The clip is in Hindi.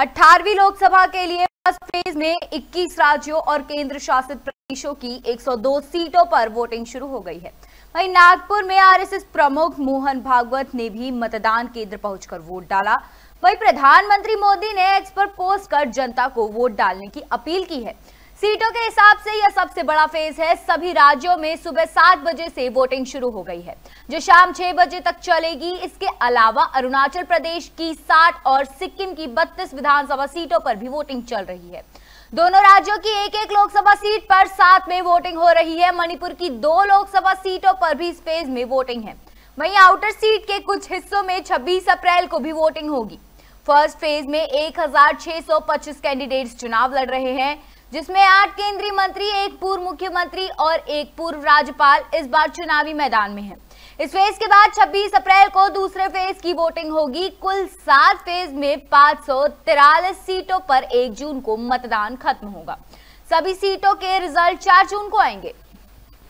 अठारहवीं लोकसभा के लिए फर्स्ट फेज में 21 राज्यों और केंद्र शासित प्रदेशों की 102 सीटों पर वोटिंग शुरू हो गई है वही नागपुर में आरएसएस प्रमुख मोहन भागवत ने भी मतदान केंद्र पहुंचकर वोट डाला वही प्रधानमंत्री मोदी ने एक्सपर्ट पोस्ट कर जनता को वोट डालने की अपील की है सीटों के हिसाब से यह सबसे बड़ा फेज है सभी राज्यों में सुबह सात बजे से वोटिंग शुरू हो गई है जो शाम छह बजे तक चलेगी इसके अलावा अरुणाचल प्रदेश की साठ और सिक्किम की बत्तीस विधानसभा सीटों पर भी वोटिंग चल रही है दोनों राज्यों की एक एक लोकसभा सीट पर साथ में वोटिंग हो रही है मणिपुर की दो लोकसभा सीटों पर भी इस फेज में वोटिंग है वहीं आउटर सीट के कुछ हिस्सों में 26 अप्रैल को भी वोटिंग होगी फर्स्ट फेज में 1625 कैंडिडेट्स चुनाव लड़ रहे हैं जिसमें आठ केंद्रीय मंत्री एक पूर्व मुख्यमंत्री और एक पूर्व राज्यपाल इस बार चुनावी मैदान में है इस फेज के बाद 26 अप्रैल को दूसरे फेज की वोटिंग होगी कुल सात फेज में पांच सीटों पर 1 जून को मतदान खत्म होगा सभी सीटों के रिजल्ट 4 जून को आएंगे